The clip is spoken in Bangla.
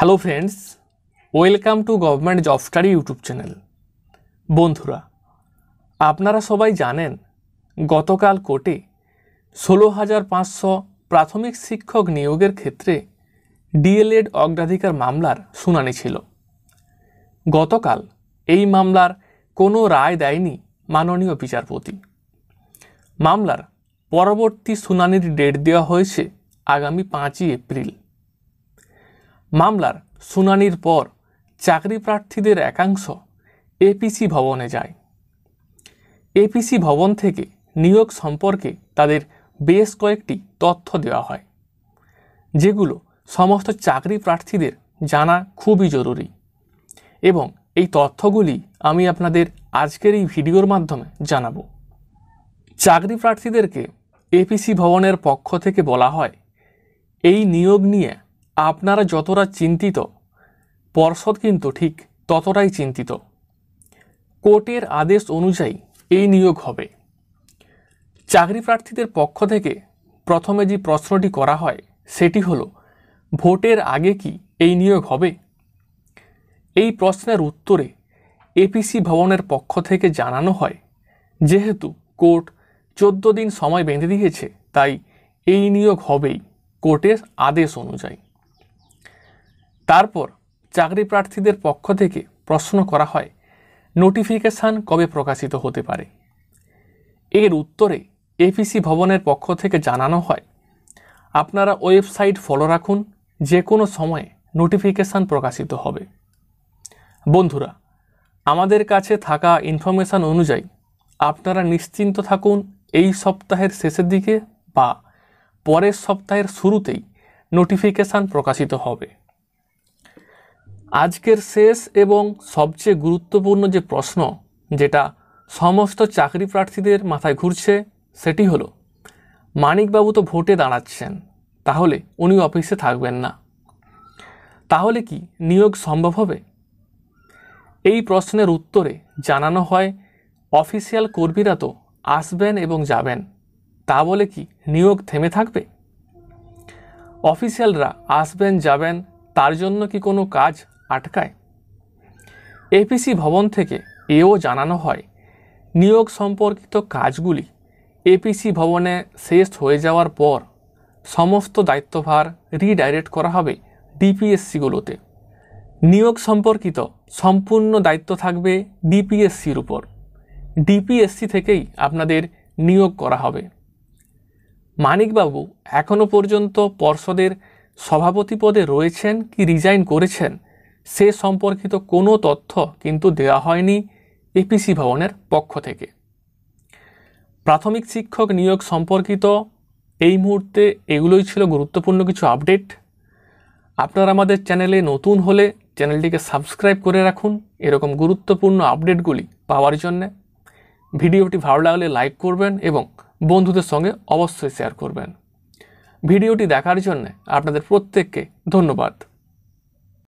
hello friends welcome to government job study YouTube channel বন্ধুরা আপনারা সবাই জানেন গতকাল কোর্টে ষোলো হাজার পাঁচশো প্রাথমিক শিক্ষক নিয়োগের ক্ষেত্রে ডিএলএড অগ্রাধিকার মামলার শুনানি ছিল গতকাল এই মামলার কোনো রায় দেয়নি মাননীয় বিচারপতি মামলার পরবর্তী শুনানির ডেট দেওয়া হয়েছে আগামী পাঁচই এপ্রিল মামলার শুনানির পর চাকরি প্রার্থীদের একাংশ এপিসি ভবনে যায় এপিসি ভবন থেকে নিয়োগ সম্পর্কে তাদের বেশ কয়েকটি তথ্য দেওয়া হয় যেগুলো সমস্ত চাকরি প্রার্থীদের জানা খুবই জরুরি এবং এই তথ্যগুলি আমি আপনাদের আজকের এই ভিডিওর মাধ্যমে জানাবো চাকরি প্রার্থীদেরকে এপিসি ভবনের পক্ষ থেকে বলা হয় এই নিয়োগ নিয়ে আপনারা যতটা চিন্তিত পর্ষদ কিন্তু ঠিক ততটাই চিন্তিত কোর্টের আদেশ অনুযায়ী এই নিয়োগ হবে চাকরি প্রার্থীদের পক্ষ থেকে প্রথমে যে প্রশ্নটি করা হয় সেটি হল ভোটের আগে কি এই নিয়োগ হবে এই প্রশ্নের উত্তরে এপিসি ভবনের পক্ষ থেকে জানানো হয় যেহেতু কোর্ট চোদ্দ দিন সময় বেঁধে দিয়েছে তাই এই নিয়োগ হবেই কোর্টের আদেশ অনুযায়ী তারপর চাকরি প্রার্থীদের পক্ষ থেকে প্রশ্ন করা হয় নোটিফিকেশান কবে প্রকাশিত হতে পারে এর উত্তরে এপিসি ভবনের পক্ষ থেকে জানানো হয় আপনারা ওয়েবসাইট ফলো রাখুন যে কোনো সময়ে নোটিফিকেশান প্রকাশিত হবে বন্ধুরা আমাদের কাছে থাকা ইনফরমেশান অনুযায়ী আপনারা নিশ্চিন্ত থাকুন এই সপ্তাহের শেষের দিকে বা পরের সপ্তাহের শুরুতেই নোটিফিকেশান প্রকাশিত হবে আজকের শেষ এবং সবচেয়ে গুরুত্বপূর্ণ যে প্রশ্ন যেটা সমস্ত চাকরি প্রার্থীদের মাথায় ঘুরছে সেটি হলো মানিকবাবু তো ভোটে দাঁড়াচ্ছেন তাহলে উনি অফিসে থাকবেন না তাহলে কি নিয়োগ সম্ভব হবে এই প্রশ্নের উত্তরে জানানো হয় অফিসিয়াল কর্মীরা তো আসবেন এবং যাবেন তা বলে কি নিয়োগ থেমে থাকবে অফিসিয়ালরা আসবেন যাবেন তার জন্য কি কোনো কাজ আটকায় এপিসি ভবন থেকে এও জানানো হয় নিয়োগ সম্পর্কিত কাজগুলি এপিসি ভবনে শেষ হয়ে যাওয়ার পর সমস্ত দায়িত্বভার রিডাইরেক্ট করা হবে ডিপিএসসিগুলোতে নিয়োগ সম্পর্কিত সম্পূর্ণ দায়িত্ব থাকবে ডিপিএসসির উপর ডিপিএসসি থেকেই আপনাদের নিয়োগ করা হবে মানিকবাবু এখনও পর্যন্ত পর্ষদের সভাপতি পদে রয়েছেন কি রিজাইন করেছেন সে সম্পর্কিত কোনো তথ্য কিন্তু দেওয়া হয়নি এপিসি ভবনের পক্ষ থেকে প্রাথমিক শিক্ষক নিয়োগ সম্পর্কিত এই মুহূর্তে এগুলোই ছিল গুরুত্বপূর্ণ কিছু আপডেট আপনারা আমাদের চ্যানেলে নতুন হলে চ্যানেলটিকে সাবস্ক্রাইব করে রাখুন এরকম গুরুত্বপূর্ণ আপডেটগুলি পাওয়ার জন্যে ভিডিওটি ভালো লাগলে লাইক করবেন এবং বন্ধুদের সঙ্গে অবশ্যই শেয়ার করবেন ভিডিওটি দেখার জন্য আপনাদের প্রত্যেককে ধন্যবাদ